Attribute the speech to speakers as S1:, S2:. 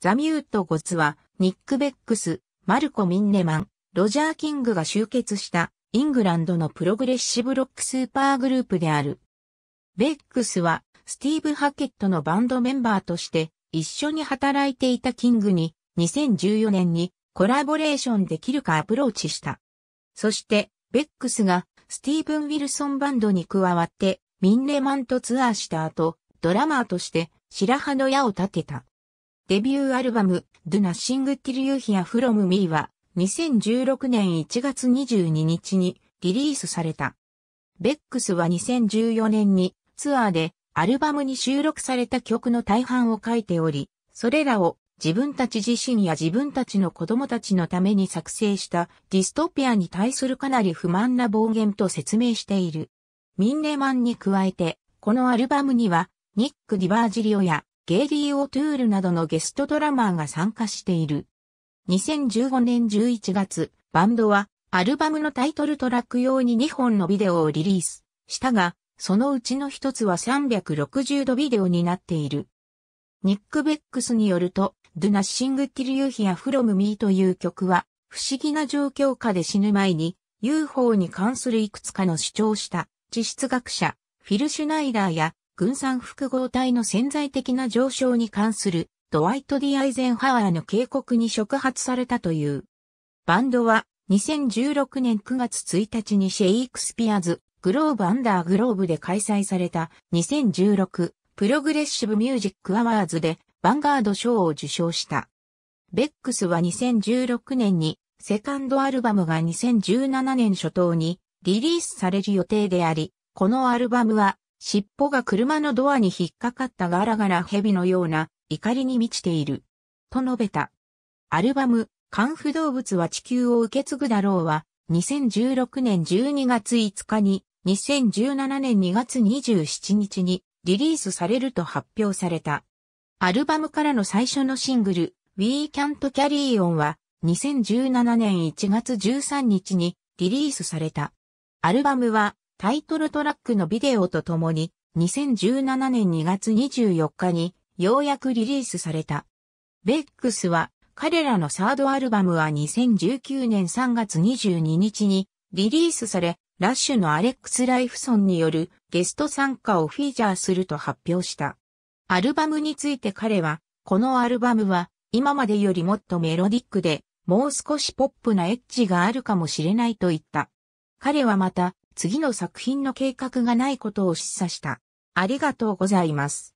S1: ザ・ミュート・ゴツは、ニック・ベックス、マルコ・ミンネマン、ロジャー・キングが集結したイングランドのプログレッシブロックスーパーグループである。ベックスはスティーブ・ハケットのバンドメンバーとして一緒に働いていたキングに2014年にコラボレーションできるかアプローチした。そしてベックスがスティーブン・ウィルソンバンドに加わってミンネマンとツアーした後ドラマーとして白羽の矢を立てた。デビューアルバム Do Nothing Till You Hear From Me は2016年1月22日にリリースされた。ベックスは2014年にツアーでアルバムに収録された曲の大半を書いており、それらを自分たち自身や自分たちの子供たちのために作成したディストピアに対するかなり不満な暴言と説明している。ミンネマンに加えて、このアルバムには、ニック・ディバージリオやゲイリー・オトゥールなどのゲストドラマーが参加している。2015年11月、バンドはアルバムのタイトルトラック用に2本のビデオをリリースしたが、そのうちの一つは360度ビデオになっている。ニック・ベックスによると、Do Nothing Till You h e a From Me という曲は、不思議な状況下で死ぬ前に UFO に関するいくつかの主張した地質学者、フィル・シュナイダーや軍産複合体の潜在的な上昇に関するドワイト・ディ・アイゼンハワーの警告に触発されたという。バンドは2016年9月1日にシェイクスピアーズ、グローブ・アンダーグローブで開催された2016プログレッシブ・ミュージック・アワーズでヴァンガード賞を受賞した。ベックスは2016年にセカンドアルバムが2017年初頭にリリースされる予定であり、このアルバムは尻尾が車のドアに引っかかったガラガラ蛇のような怒りに満ちている。と述べた。アルバム、カフ動物は地球を受け継ぐだろうは、2016年12月5日に、2017年2月27日にリリースされると発表された。アルバムからの最初のシングル、We Can't Carry On は、2017年1月13日にリリースされた。アルバムはタイトルトラックのビデオとともに、2017年2月24日に、ようやくリリースされた。ベックスは、彼らのサードアルバムは2019年3月22日にリリースされ、ラッシュのアレックス・ライフソンによるゲスト参加をフィーチャーすると発表した。アルバムについて彼は、このアルバムは今までよりもっとメロディックで、もう少しポップなエッジがあるかもしれないと言った。彼はまた、次の作品の計画がないことを示唆した。ありがとうございます。